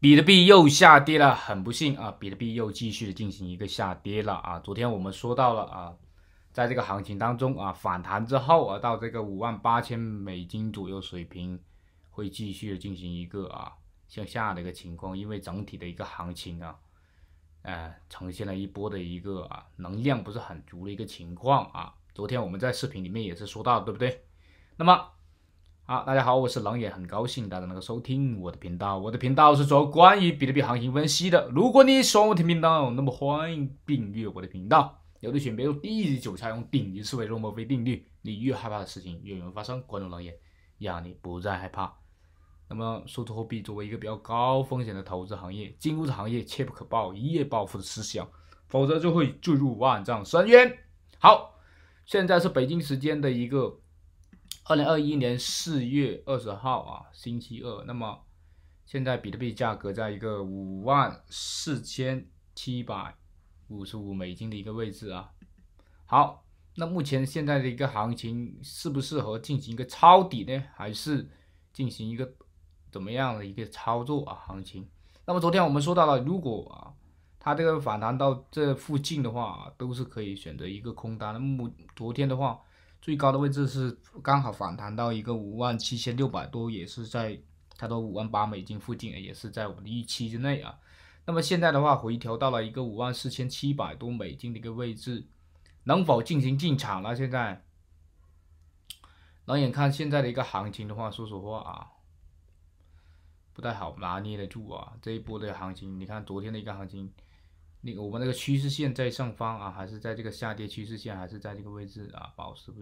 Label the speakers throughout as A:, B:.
A: 比特币又下跌了，很不幸啊！比特币又继续进行一个下跌了啊！昨天我们说到了啊，在这个行情当中啊，反弹之后啊，到这个五万八千美金左右水平会继续的进行一个啊向下的一个情况，因为整体的一个行情啊，呃，呈现了一波的一个啊能量不是很足的一个情况啊。昨天我们在视频里面也是说到，对不对？那么。好，大家好，我是狼眼，很高兴大家能够收听我的频道。我的频道是做关于比特币行情分析的。如果你喜欢我听频道，那么欢迎订阅我的频道。有的选别用低级韭菜用顶级思维肉墨菲定律，你越害怕的事情越容易发生。关注狼眼，让你不再害怕。那么，数字货币作为一个比较高风险的投资行业，进入这行业切不可抱一夜暴富的思想，否则就会坠入万丈深渊。好，现在是北京时间的一个。二零二一年四月二十号啊，星期二。那么现在比特币价格在一个五万四千七百五十五美金的一个位置啊。好，那目前现在的一个行情，适不适合进行一个抄底呢？还是进行一个怎么样的一个操作啊？行情。那么昨天我们说到了，如果啊，它这个反弹到这附近的话，都是可以选择一个空单。目昨天的话。最高的位置是刚好反弹到一个五万七千六百多，也是在它在五万八美金附近，也是在我们的预期之内啊。那么现在的话，回调到了一个五万四千七百多美金的一个位置，能否进行进场了？现在，冷眼看现在的一个行情的话，说实话啊，不太好拿捏的住啊。这一波的行情，你看昨天的一个行情。那个我们那个趋势线在上方啊，还是在这个下跌趋势线，还是在这个位置啊，保持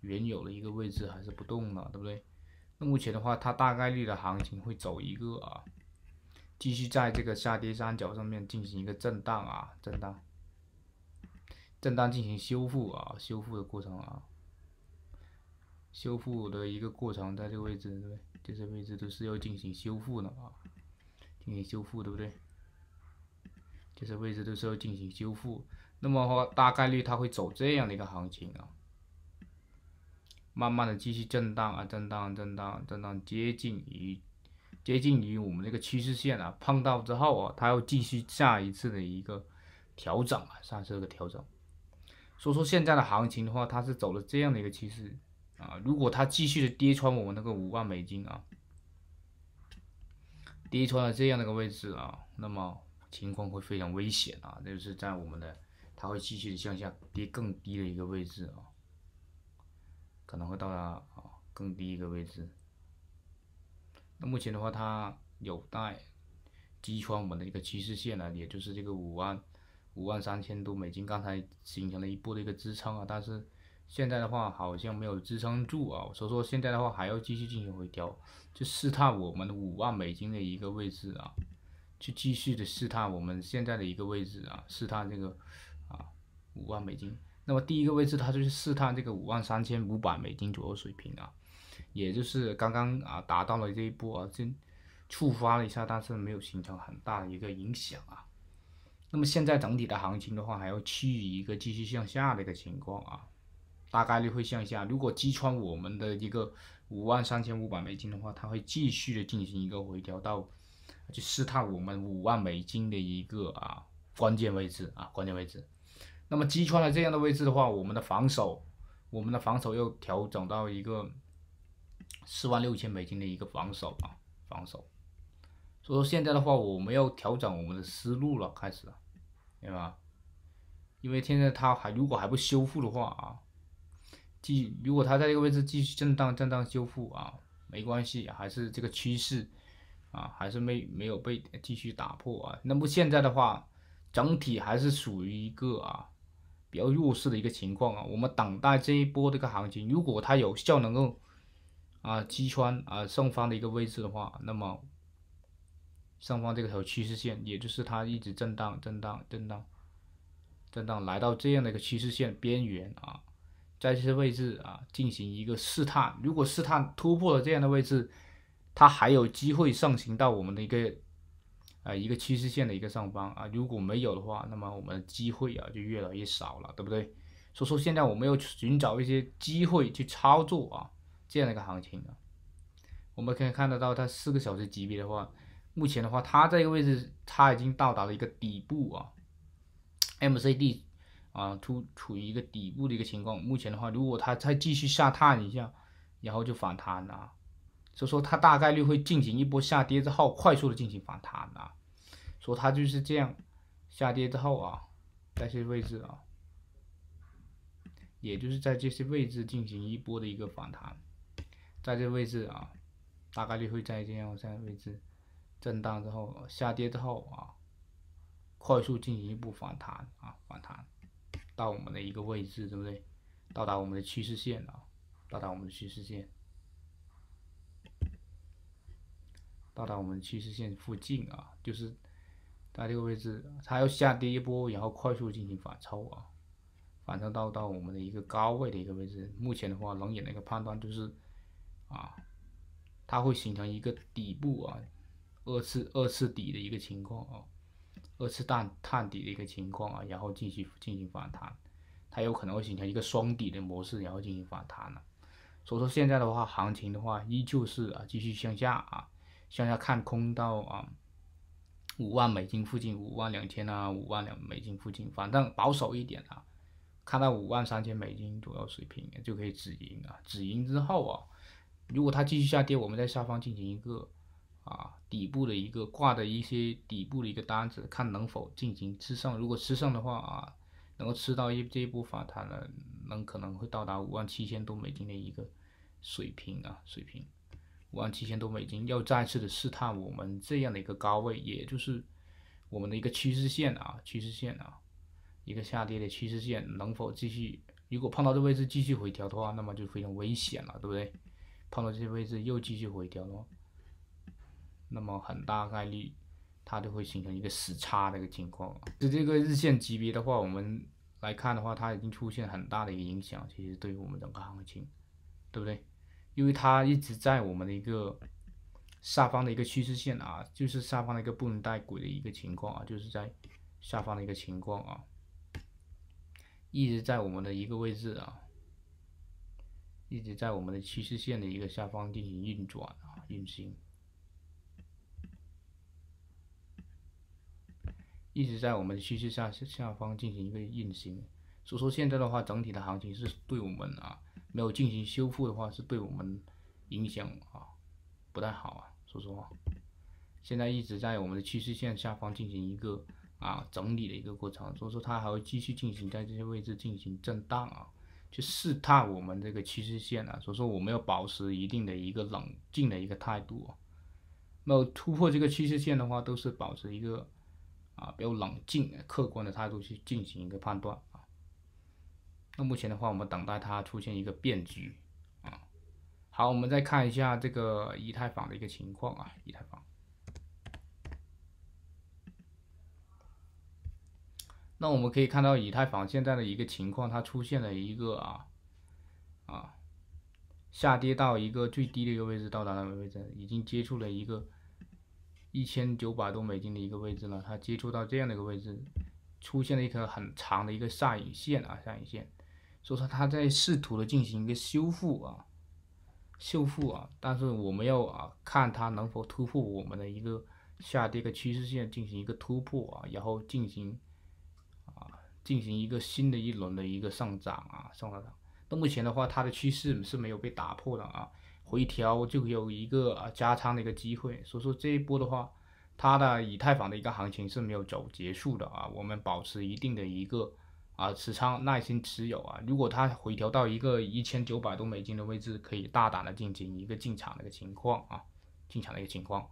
A: 原有的一个位置，还是不动的，对不对？那目前的话，它大概率的行情会走一个啊，继续在这个下跌三角上面进行一个震荡啊，震荡，震荡进行修复啊，修复的过程啊，修复的一个过程，在这个位置对，这些位置都是要进行修复的啊，进行修复，对不对？就是位置都是要进行修复，那么话大概率它会走这样的一个行情啊，慢慢的继续震荡啊，震荡震荡震荡接近于接近于我们那个趋势线啊，碰到之后啊，它要继续下一次的一个调整啊，下一次的调整。所以说现在的行情的话，它是走了这样的一个趋势啊，如果它继续的跌穿我们那个五万美金啊，跌穿了这样的一个位置啊，那么。情况会非常危险啊！那就是在我们的，它会继续的向下跌更低的一个位置啊，可能会到达啊更低一个位置。那目前的话，它有待击穿我们的一个趋势线呢，也就是这个五万五万三千多美金，刚才形成了一波的一个支撑啊，但是现在的话好像没有支撑住啊，所以说现在的话还要继续进行回调，就试探我们的五万美金的一个位置啊。去继续的试探我们现在的一个位置啊，试探这个啊五万美金。那么第一个位置它就是试探这个五万三千五百美金左右水平啊，也就是刚刚啊达到了这一波啊，就触发了一下，但是没有形成很大的一个影响啊。那么现在整体的行情的话，还要趋于一个继续向下的一个情况啊，大概率会向下。如果击穿我们的一个五万三千五百美金的话，它会继续的进行一个回调到。去试探我们五万美金的一个啊关键位置啊关键位置，那么击穿了这样的位置的话，我们的防守，我们的防守又调整到一个四万六千美金的一个防守啊防守。所以说现在的话，我们要调整我们的思路了，开始，对吧？因为现在它还如果还不修复的话啊，继如果它在这个位置继续震荡震荡修复啊，没关系，还是这个趋势。啊，还是没没有被继续打破啊。那么现在的话，整体还是属于一个啊比较弱势的一个情况啊。我们等待这一波这个行情，如果它有效能够啊击穿啊上方的一个位置的话，那么上方这个头趋势线，也就是它一直震荡、震荡、震荡、震荡，来到这样的一个趋势线边缘啊，在这些位置啊进行一个试探。如果试探突破了这样的位置。它还有机会上行到我们的一个，呃，一个趋势线的一个上方啊。如果没有的话，那么我们机会啊就越来越少了，对不对？所以说现在我们要寻找一些机会去操作啊，这样的一个行情啊。我们可以看得到，它四个小时级别的话，目前的话，它这个位置它已经到达了一个底部啊，M C D 啊处处于一个底部的一个情况。目前的话，如果它再继续下探一下，然后就反弹了。所以说它大概率会进行一波下跌之后，快速的进行反弹啊。说它就是这样，下跌之后啊，在这些位置啊，也就是在这些位置进行一波的一个反弹，在这位置啊，大概率会在这样这样位置震荡之后下跌之后啊，快速进行一波反弹啊，反弹到我们的一个位置，对不对？到达我们的趋势线啊，到达我们的趋势线。到达我们趋势线附近啊，就是在这个位置，它要下跌一波，然后快速进行反抽啊，反抽到到我们的一个高位的一个位置。目前的话，冷眼的一个判断就是啊，它会形成一个底部啊，二次二次底的一个情况啊，二次探探底的一个情况啊，然后进行进行反弹，它有可能会形成一个双底的模式，然后进行反弹了。所以说现在的话，行情的话依旧是啊，继续向下啊。向下看空到啊，五万美金附近，五万两千啊，五万两美金附近，反正保守一点啊，看到五万三千美金左右水平就可以止盈啊，止盈之后啊，如果它继续下跌，我们在下方进行一个啊底部的一个挂的一些底部的一个单子，看能否进行吃上。如果吃上的话啊，能够吃到一这一波反弹呢，能可能会到达五万七千多美金的一个水平啊水平。五万七千多美金，要再次的试探我们这样的一个高位，也就是我们的一个趋势线啊，趋势线啊，一个下跌的趋势线能否继续？如果碰到这位置继续回调的话，那么就非常危险了，对不对？碰到这些位置又继续回调的话，那么很大概率它就会形成一个死叉的一个情况。就这个日线级别的话，我们来看的话，它已经出现很大的一个影响，其实对于我们整个行情，对不对？因为它一直在我们的一个下方的一个趋势线啊，就是下方的一个不能带轨的一个情况啊，就是在下方的一个情况啊，一直在我们的一个位置啊，一直在我们的趋势线的一个下方进行运转啊运行，一直在我们的趋势下下方进行一个运行，所以说现在的话，整体的行情是对我们啊。没有进行修复的话，是对我们影响啊不太好啊。说实话，现在一直在我们的趋势线下方进行一个啊整理的一个过程，所以说它还会继续进行在这些位置进行震荡啊，去试探我们这个趋势线啊。所以说我们要保持一定的一个冷静的一个态度啊。没有突破这个趋势线的话，都是保持一个啊比较冷静、客观的态度去进行一个判断。那目前的话，我们等待它出现一个变局啊。好，我们再看一下这个以太坊的一个情况啊。以太坊，那我们可以看到以太坊现在的一个情况，它出现了一个啊啊下跌到一个最低的一个位置，到达了个位置？已经接触了一个一千九百多美金的一个位置了，它接触到这样的一个位置，出现了一颗很长的一个下影线啊，下影线。所以说它在试图的进行一个修复啊，修复啊，但是我们要啊看它能否突破我们的一个下跌的趋势线进行一个突破啊，然后进行啊进行一个新的一轮的一个上涨啊上涨。那目前的话，它的趋势是没有被打破的啊，回调就有一个啊加仓的一个机会。所以说这一波的话，它的以太坊的一个行情是没有走结束的啊，我们保持一定的一个。啊，持仓耐心持有啊，如果它回调到一个一千九百多美金的位置，可以大胆的进行一个进场的一个情况啊，进场的一个情况。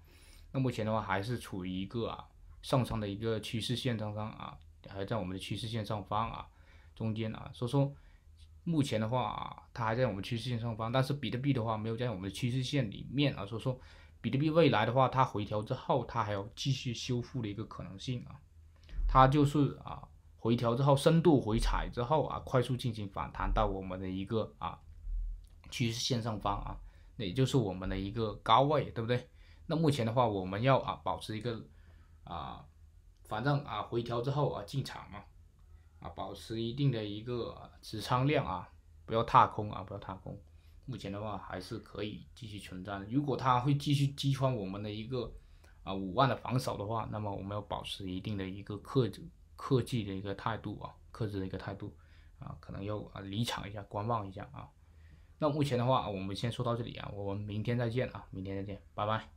A: 那目前的话还是处于一个啊，上升的一个趋势线上方啊，还在我们的趋势线上方啊，中间啊，所以说目前的话，啊、它还在我们趋势线上方，但是比特币的话没有在我们的趋势线里面啊，所以说比特币未来的话，它回调之后，它还有继续修复的一个可能性啊，它就是啊。回调之后，深度回踩之后啊，快速进行反弹到我们的一个啊趋势线上方啊，那也就是我们的一个高位，对不对？那目前的话，我们要啊保持一个啊，反正啊回调之后啊进场嘛，啊保持一定的一个持仓量啊，不要踏空啊，不要踏空。目前的话还是可以继续存在。的。如果它会继续击穿我们的一个啊五万的防守的话，那么我们要保持一定的一个克制。克制的一个态度啊，克制的一个态度啊，可能要啊离场一下，观望一下啊。那目前的话，我们先说到这里啊，我们明天再见啊，明天再见，拜拜。